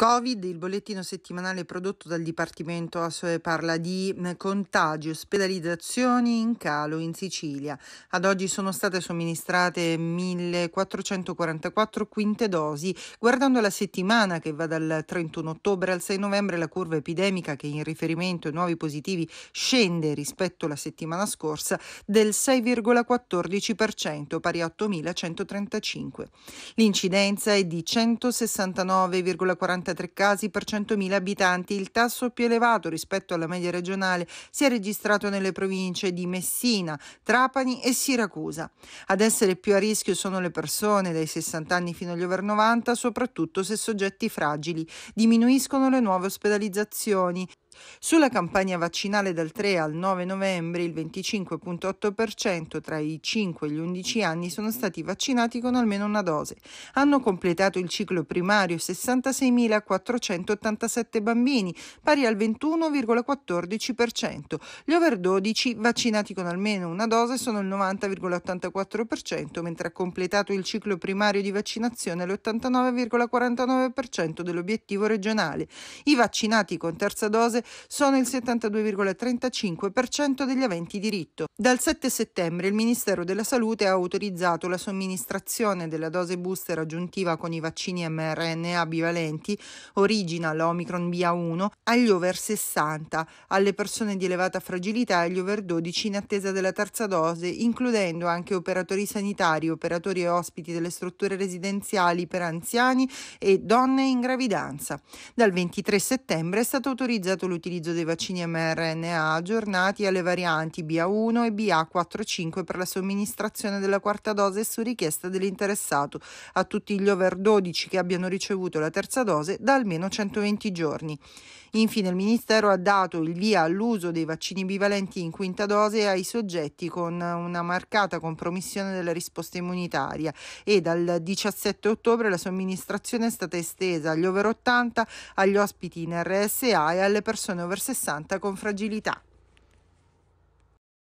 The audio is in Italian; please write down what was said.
Covid, il bollettino settimanale prodotto dal Dipartimento ASOE parla di mm, contagi, ospedalizzazioni in calo in Sicilia. Ad oggi sono state somministrate 1444 quinte dosi. Guardando la settimana che va dal 31 ottobre al 6 novembre, la curva epidemica che in riferimento ai nuovi positivi scende rispetto alla settimana scorsa del 6,14%, pari a 8135. L'incidenza è di 169,40 43 casi per 100.000 abitanti. Il tasso più elevato rispetto alla media regionale si è registrato nelle province di Messina, Trapani e Siracusa. Ad essere più a rischio sono le persone dai 60 anni fino agli over 90, soprattutto se soggetti fragili. Diminuiscono le nuove ospedalizzazioni. Sulla campagna vaccinale dal 3 al 9 novembre il 25.8% tra i 5 e gli 11 anni sono stati vaccinati con almeno una dose. Hanno completato il ciclo primario 66.487 bambini, pari al 21,14%. Gli over 12 vaccinati con almeno una dose sono il 90,84%, mentre ha completato il ciclo primario di vaccinazione l'89,49% dell'obiettivo regionale. I vaccinati con terza dose sono il 72,35% degli aventi diritto. Dal 7 settembre il Ministero della Salute ha autorizzato la somministrazione della dose booster aggiuntiva con i vaccini mRNA bivalenti, origina l'Omicron BA1, agli over 60, alle persone di elevata fragilità e agli over 12 in attesa della terza dose, includendo anche operatori sanitari, operatori e ospiti delle strutture residenziali per anziani e donne in gravidanza. Dal 23 settembre è stato autorizzato l'utilizzo l'utilizzo dei vaccini mRNA aggiornati alle varianti BA1 e BA45 per la somministrazione della quarta dose su richiesta dell'interessato a tutti gli over 12 che abbiano ricevuto la terza dose da almeno 120 giorni. Infine il Ministero ha dato il via all'uso dei vaccini bivalenti in quinta dose ai soggetti con una marcata compromissione della risposta immunitaria e dal 17 ottobre la somministrazione è stata estesa agli over 80, agli ospiti in RSA e alle persone persone over 60 con fragilità.